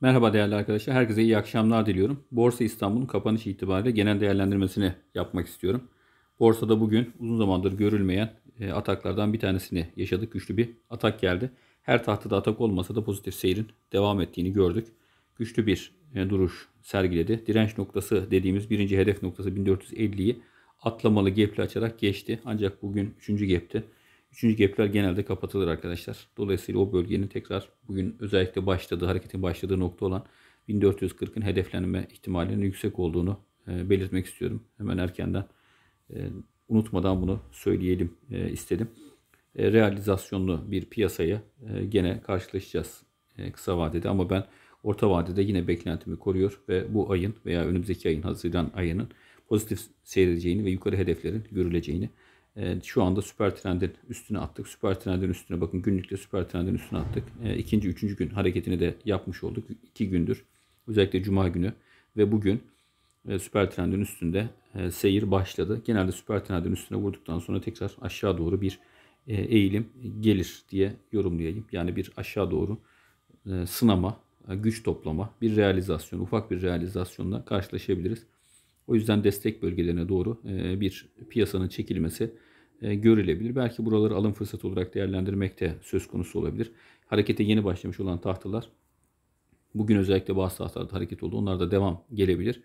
Merhaba değerli arkadaşlar. Herkese iyi akşamlar diliyorum. Borsa İstanbul'un kapanış itibariyle genel değerlendirmesini yapmak istiyorum. Borsada bugün uzun zamandır görülmeyen e, ataklardan bir tanesini yaşadık. Güçlü bir atak geldi. Her tahtada atak olmasa da pozitif seyrin devam ettiğini gördük. Güçlü bir e, duruş sergiledi. Direnç noktası dediğimiz birinci hedef noktası 1450'yi atlamalı gepli açarak geçti. Ancak bugün 3. gepti. Üçüncü gapler genelde kapatılır arkadaşlar. Dolayısıyla o bölgenin tekrar bugün özellikle başladığı, hareketin başladığı nokta olan 1440'ın hedeflenme ihtimalinin yüksek olduğunu e, belirtmek istiyorum. Hemen erkenden e, unutmadan bunu söyleyelim e, istedim. Realizasyonlu bir piyasaya gene karşılaşacağız kısa vadede ama ben orta vadede yine beklentimi koruyor ve bu ayın veya önümüzdeki ayın Haziran ayının pozitif seyredeceğini ve yukarı hedeflerin görüleceğini ee, şu anda süper trendin üstüne attık. Süper trendin üstüne bakın günlükte süper trendin üstüne attık. Ee, ikinci üçüncü gün hareketini de yapmış olduk. iki gündür. Özellikle cuma günü ve bugün e, süper trendin üstünde e, seyir başladı. Genelde süper trendin üstüne vurduktan sonra tekrar aşağı doğru bir e, eğilim gelir diye yorumlayayım. Yani bir aşağı doğru sınama, güç toplama, bir realizasyon, ufak bir realizasyonla karşılaşabiliriz. O yüzden destek bölgelerine doğru e, bir piyasanın çekilmesi e, görülebilir. Belki buraları alım fırsatı olarak değerlendirmek de söz konusu olabilir. Harekete yeni başlamış olan tahtalar bugün özellikle bazı tahtalarda hareket oldu. Onlar da devam gelebilir.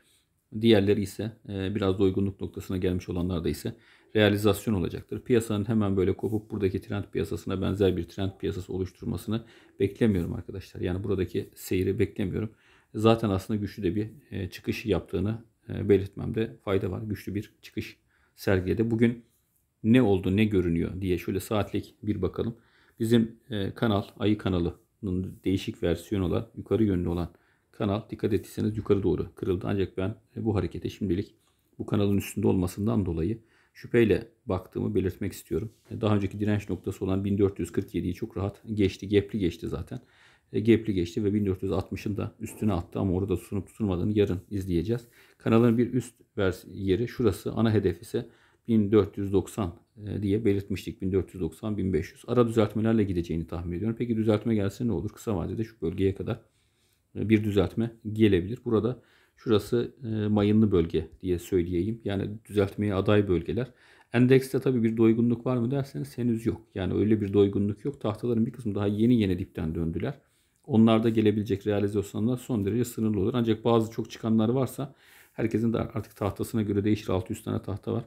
Diğerleri ise e, biraz da uygunluk noktasına gelmiş olanlar da ise realizasyon olacaktır. Piyasanın hemen böyle kopup buradaki trend piyasasına benzer bir trend piyasası oluşturmasını beklemiyorum arkadaşlar. Yani buradaki seyri beklemiyorum. Zaten aslında güçlü de bir çıkış yaptığını e, belirtmemde fayda var. Güçlü bir çıkış sergiledi. Bugün ne oldu, ne görünüyor diye şöyle saatlik bir bakalım. Bizim e, kanal, ayı kanalının değişik versiyonu olan, yukarı yönlü olan kanal dikkat ettiyseniz yukarı doğru kırıldı. Ancak ben e, bu harekete şimdilik bu kanalın üstünde olmasından dolayı şüpheyle baktığımı belirtmek istiyorum. Daha önceki direnç noktası olan 1447'yi çok rahat geçti. Gepli geçti zaten. E, gepli geçti ve 1460'ın da üstüne attı ama orada tutunup tutulmadığını yarın izleyeceğiz. Kanalın bir üst vers yeri şurası ana hedef ise 1490 e, diye belirtmiştik. 1490-1500. Ara düzeltmelerle gideceğini tahmin ediyorum. Peki düzeltme gelse ne olur? Kısa vadede şu bölgeye kadar e, bir düzeltme gelebilir. Burada şurası mayınlı bölge diye söyleyeyim. Yani düzeltmeye aday bölgeler. Endekste tabi bir doygunluk var mı derseniz henüz yok. Yani öyle bir doygunluk yok. Tahtaların bir kısmı daha yeni yeni dipten döndüler onlarda gelebilecek realizasyonlar son derece sınırlı olur. Ancak bazı çok çıkanlar varsa herkesin de artık tahtasına göre değişir. 600 tane tahta var.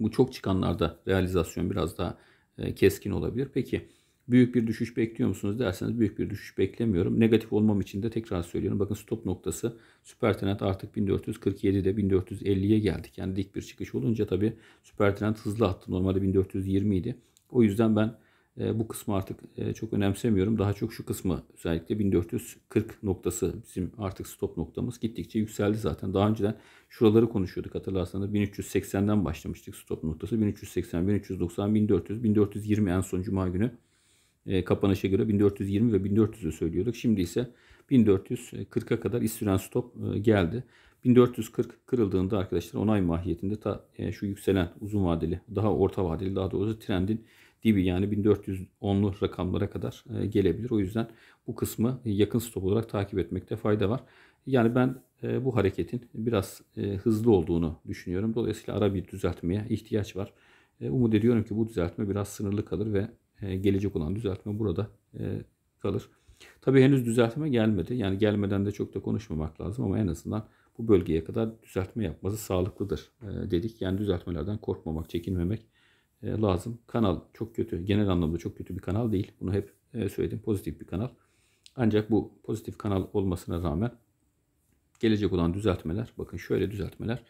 Bu çok çıkanlarda realizasyon biraz daha e, keskin olabilir. Peki büyük bir düşüş bekliyor musunuz derseniz büyük bir düşüş beklemiyorum. Negatif olmam için de tekrar söylüyorum. Bakın stop noktası süper trend artık 1447'de 1450'ye geldik. Yani dik bir çıkış olunca tabii süper trend hızlı attı. Normalde 1420 idi. O yüzden ben e, bu kısmı artık e, çok önemsemiyorum. Daha çok şu kısmı özellikle 1440 noktası bizim artık stop noktamız gittikçe yükseldi zaten. Daha önceden şuraları konuşuyorduk hatırlarsanız 1380'den başlamıştık stop noktası. 1380, 1390, 1400, 1420 en son cuma günü e, kapanışa göre 1420 ve 1400'ü söylüyorduk. Şimdi ise 1440'a kadar istiren stop e, geldi. 1440 kırıldığında arkadaşlar onay mahiyetinde ta, e, şu yükselen uzun vadeli daha orta vadeli daha doğrusu trendin dibi yani 1410'lu rakamlara kadar e, gelebilir. O yüzden bu kısmı yakın stop olarak takip etmekte fayda var. Yani ben e, bu hareketin biraz e, hızlı olduğunu düşünüyorum. Dolayısıyla ara bir düzeltmeye ihtiyaç var. Umut ediyorum ki bu düzeltme biraz sınırlı kalır ve gelecek olan düzeltme burada kalır. Tabii henüz düzeltme gelmedi. Yani gelmeden de çok da konuşmamak lazım ama en azından bu bölgeye kadar düzeltme yapması sağlıklıdır dedik. Yani düzeltmelerden korkmamak, çekinmemek e, lazım. Kanal çok kötü. Genel anlamda çok kötü bir kanal değil. Bunu hep e, söyledim. Pozitif bir kanal. Ancak bu pozitif kanal olmasına rağmen gelecek olan düzeltmeler bakın şöyle düzeltmeler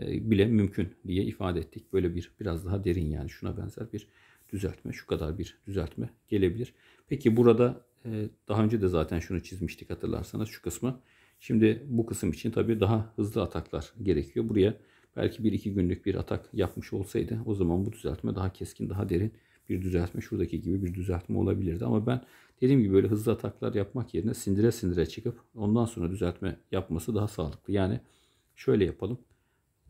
e, bile mümkün diye ifade ettik. Böyle bir biraz daha derin yani şuna benzer bir düzeltme, şu kadar bir düzeltme gelebilir. Peki burada daha önce de zaten şunu çizmiştik hatırlarsanız şu kısmı. Şimdi bu kısım için tabii daha hızlı ataklar gerekiyor. Buraya Belki bir iki günlük bir atak yapmış olsaydı o zaman bu düzeltme daha keskin, daha derin bir düzeltme şuradaki gibi bir düzeltme olabilirdi. Ama ben dediğim gibi böyle hızlı ataklar yapmak yerine sindire sindire çıkıp ondan sonra düzeltme yapması daha sağlıklı. Yani şöyle yapalım.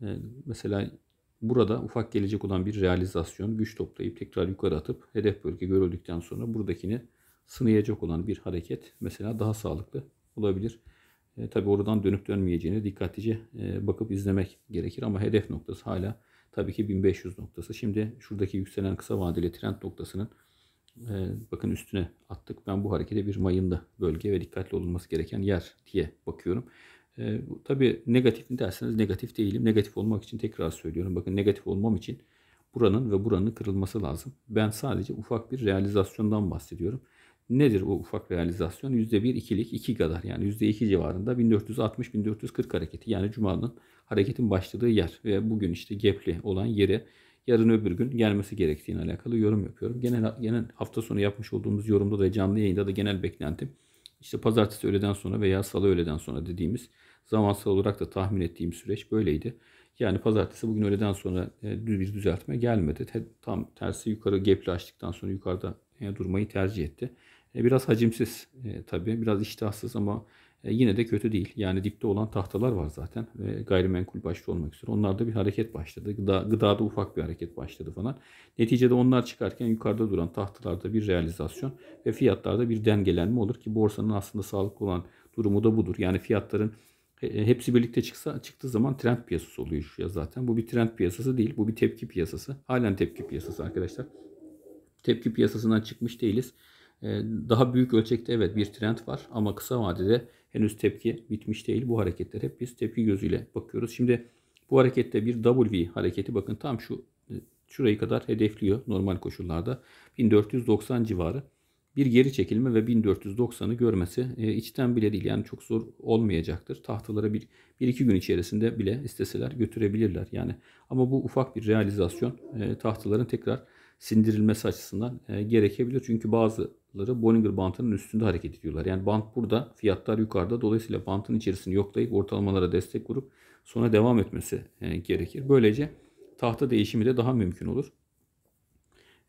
Ee, mesela burada ufak gelecek olan bir realizasyon güç toplayıp tekrar yukarı atıp hedef bölge görüldükten sonra buradakini sınayacak olan bir hareket mesela daha sağlıklı olabilir. E, tabii oradan dönüp dönmeyeceğini dikkatlice e, bakıp izlemek gerekir. Ama hedef noktası hala tabii ki 1500 noktası. Şimdi şuradaki yükselen kısa vadeli trend noktasının e, bakın üstüne attık. Ben bu harekete bir mayında bölge ve dikkatli olunması gereken yer diye bakıyorum. E, tabii negatif mi derseniz negatif değilim. Negatif olmak için tekrar söylüyorum. Bakın negatif olmam için buranın ve buranın kırılması lazım. Ben sadece ufak bir realizasyondan bahsediyorum. Nedir o ufak realizasyon? %1 ikilik 2 kadar yani %2 civarında 1460-1440 hareketi yani Cuma'nın hareketin başladığı yer ve bugün işte gepli olan yere yarın öbür gün gelmesi gerektiğine alakalı yorum yapıyorum. Genel, genel hafta sonu yapmış olduğumuz yorumda da canlı yayında da genel beklentim işte pazartesi öğleden sonra veya salı öğleden sonra dediğimiz zamansal olarak da tahmin ettiğim süreç böyleydi. Yani pazartesi bugün öğleden sonra e, düz bir düzeltme gelmedi. Tam tersi yukarı gepli açtıktan sonra yukarıda e, durmayı tercih etti. E, biraz hacimsiz e, tabii, biraz iştahsız ama e, yine de kötü değil. Yani dipte olan tahtalar var zaten ve gayrimenkul başta olmak üzere. Onlarda bir hareket başladı. Gıda, gıdada ufak bir hareket başladı falan. Neticede onlar çıkarken yukarıda duran tahtalarda bir realizasyon ve fiyatlarda bir dengelenme olur ki borsanın aslında sağlıklı olan durumu da budur. Yani fiyatların e, hepsi birlikte çıksa çıktığı zaman trend piyasası oluyor şu ya zaten. Bu bir trend piyasası değil. Bu bir tepki piyasası. Halen tepki piyasası arkadaşlar. Tepki piyasasından çıkmış değiliz. Ee, daha büyük ölçekte evet bir trend var ama kısa vadede henüz tepki bitmiş değil. Bu hareketler hep biz tepki gözüyle bakıyoruz. Şimdi bu harekette bir W hareketi bakın tam şu e, şurayı kadar hedefliyor normal koşullarda. 1490 civarı bir geri çekilme ve 1490'ı görmesi e, içten bile değil yani çok zor olmayacaktır. Tahtalara bir, bir iki gün içerisinde bile isteseler götürebilirler yani. Ama bu ufak bir realizasyon e, tahtaların tekrar sindirilmesi açısından e, gerekebilir. Çünkü bazıları Bollinger bantının üstünde hareket ediyorlar. Yani bant burada, fiyatlar yukarıda. Dolayısıyla bantın içerisini yoklayıp ortalamalara destek vurup sonra devam etmesi e, gerekir. Böylece tahta değişimi de daha mümkün olur.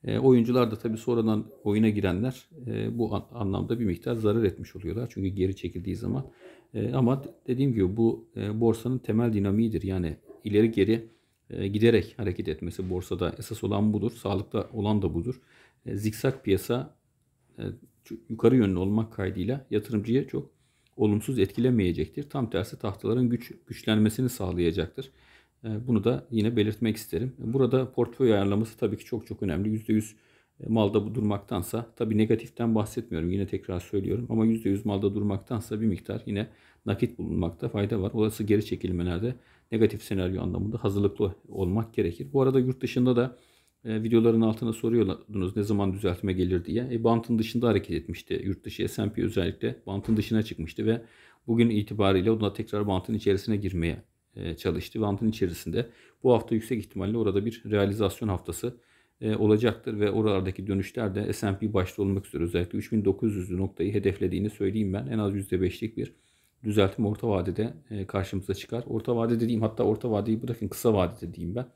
E, oyuncular da tabii sonradan oyuna girenler e, bu an, anlamda bir miktar zarar etmiş oluyorlar. Çünkü geri çekildiği zaman. E, ama dediğim gibi bu e, borsanın temel dinamiğidir. Yani ileri geri e, giderek hareket etmesi borsada esas olan budur. Sağlıkta olan da budur. E, zikzak piyasa e, yukarı yönlü olmak kaydıyla yatırımcıya çok olumsuz etkilemeyecektir. Tam tersi tahtaların güç güçlenmesini sağlayacaktır. Bunu da yine belirtmek isterim. Burada portföy ayarlaması tabii ki çok çok önemli. %100 malda bu durmaktansa tabii negatiften bahsetmiyorum yine tekrar söylüyorum ama %100 malda durmaktansa bir miktar yine nakit bulunmakta fayda var. Olası geri çekilmelerde negatif senaryo anlamında hazırlıklı olmak gerekir. Bu arada yurt dışında da e, videoların altına soruyordunuz ne zaman düzeltme gelir diye. E, bantın dışında hareket etmişti yurt dışı S&P özellikle bantın dışına çıkmıştı ve bugün itibariyle o da tekrar bantın içerisine girmeye e, çalıştı. Bantın içerisinde bu hafta yüksek ihtimalle orada bir realizasyon haftası e, olacaktır ve oralardaki dönüşler de S&P başta olmak üzere özellikle 3900 noktayı hedeflediğini söyleyeyim ben. En az %5'lik bir düzeltme orta vadede e, karşımıza çıkar. Orta vade dediğim hatta orta vadeyi bırakın kısa vadede dediğim ben.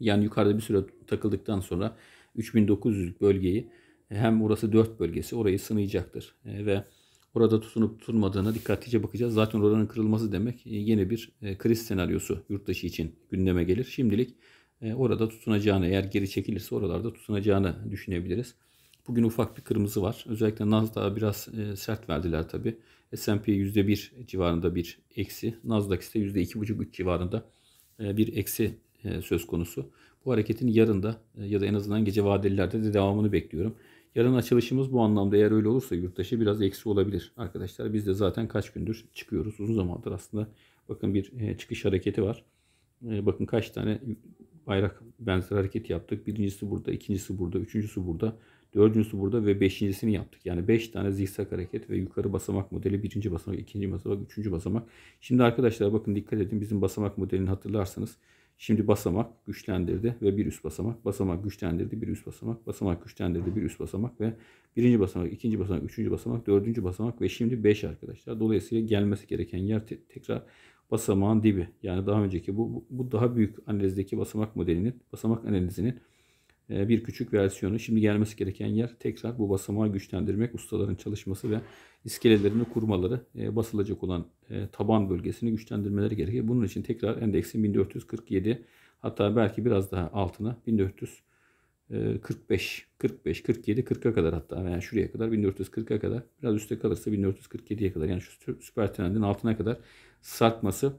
Yani yukarıda bir süre takıldıktan sonra 3900'lük bölgeyi hem orası 4 bölgesi orayı sınayacaktır. E, ve orada tutunup tutulmadığına dikkatlice bakacağız. Zaten oranın kırılması demek yeni bir kriz senaryosu yurttaşı için gündeme gelir. Şimdilik e, orada tutunacağını eğer geri çekilirse oralarda tutunacağını düşünebiliriz. Bugün ufak bir kırmızı var. Özellikle Nasdaq biraz e, sert verdiler tabi. S&P %1 civarında bir eksi. Nasdaq ise %2,5-3 civarında e, bir eksi söz konusu. Bu hareketin yarın da ya da en azından gece vadelilerde de devamını bekliyorum. Yarın açılışımız bu anlamda eğer öyle olursa yurttaşı biraz eksi olabilir arkadaşlar. Biz de zaten kaç gündür çıkıyoruz. Uzun zamandır aslında bakın bir çıkış hareketi var. Bakın kaç tane ayrak benzer hareket yaptık. Birincisi burada, ikincisi burada, üçüncüsü burada, dördüncüsü burada ve beşincisini yaptık. Yani beş tane zikzak hareket ve yukarı basamak modeli birinci basamak, ikinci basamak, üçüncü basamak. Şimdi arkadaşlar bakın dikkat edin bizim basamak modelini hatırlarsanız Şimdi basamak güçlendirdi ve bir üst basamak. Basamak güçlendirdi bir üst basamak. Basamak güçlendirdi bir üst basamak ve birinci basamak, ikinci basamak, üçüncü basamak, dördüncü basamak ve şimdi beş arkadaşlar. Dolayısıyla gelmesi gereken yer tekrar basamağın dibi. Yani daha önceki bu, bu daha büyük analizdeki basamak modelinin, basamak analizinin e, bir küçük versiyonu. Şimdi gelmesi gereken yer tekrar bu basamağı güçlendirmek, ustaların çalışması ve iskelelerini kurmaları, e, basılacak olan e, taban bölgesini güçlendirmeleri gerekiyor Bunun için tekrar endeksin 1447 hatta belki biraz daha altına 1400 45, 45, 47, 40'a kadar hatta yani şuraya kadar 1440'a kadar biraz üstte kalırsa 1447'ye kadar yani şu süper trendin altına kadar sarkması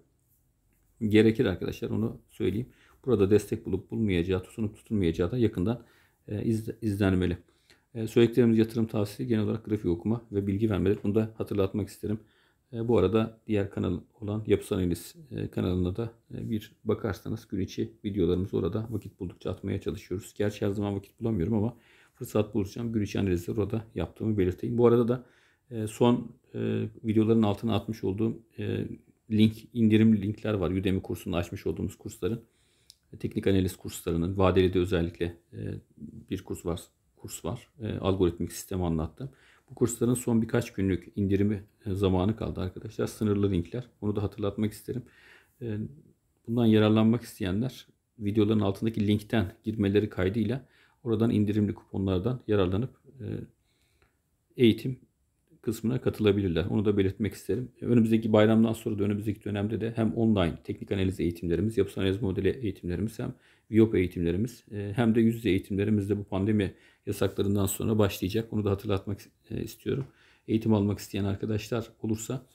gerekir arkadaşlar onu söyleyeyim. Burada destek bulup bulmayacağı, tutunup tutulmayacağı da yakından e, izlenmeli. E, söylediklerimiz yatırım tavsiyesi genel olarak grafik okuma ve bilgi vermedir. Bunu da hatırlatmak isterim. E, bu arada diğer kanal olan Yapısal Analiz e, kanalına da e, bir bakarsanız gün içi videolarımızı orada vakit buldukça atmaya çalışıyoruz. Gerçi her zaman vakit bulamıyorum ama fırsat bulacağım gün içi analizleri orada yaptığımı belirteyim. Bu arada da son videoların altına atmış olduğum link, indirim linkler var. Udemy kursunda açmış olduğumuz kursların. Teknik analiz kurslarının, vadeli de özellikle bir kurs var kurs var. E, algoritmik sistemi anlattım. Bu kursların son birkaç günlük indirimi e, zamanı kaldı arkadaşlar. Sınırlı linkler. onu da hatırlatmak isterim. E, bundan yararlanmak isteyenler videoların altındaki linkten girmeleri kaydıyla oradan indirimli kuponlardan yararlanıp e, eğitim kısmına katılabilirler. Onu da belirtmek isterim. Önümüzdeki bayramdan sonra da önümüzdeki dönemde de hem online teknik analiz eğitimlerimiz, yapısal analiz modeli eğitimlerimiz hem VIOP eğitimlerimiz e, hem de yüz yüze eğitimlerimiz de bu pandemi yasaklarından sonra başlayacak. Onu da hatırlatmak e, istiyorum. Eğitim almak isteyen arkadaşlar olursa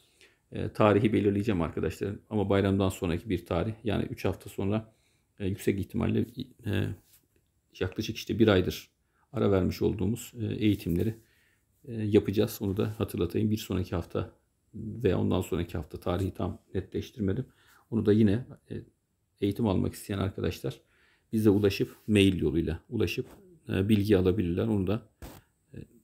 e, tarihi belirleyeceğim arkadaşlar. Ama bayramdan sonraki bir tarih yani 3 hafta sonra yüksek ihtimalle yaklaşık işte bir aydır ara vermiş olduğumuz eğitimleri e, yapacağız. Onu da hatırlatayım. Bir sonraki hafta veya ondan sonraki hafta tarihi tam netleştirmedim. Onu da yine e, eğitim almak isteyen arkadaşlar bize ulaşıp mail yoluyla ulaşıp e, bilgi alabilirler. Onu da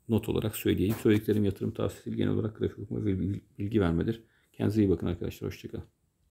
not olarak söyleyeyim. Söylediklerim yatırım tavsiyesi genel olarak grafik okuma ve bilgi vermedir. Kendinize iyi bakın arkadaşlar. Hoşçakalın.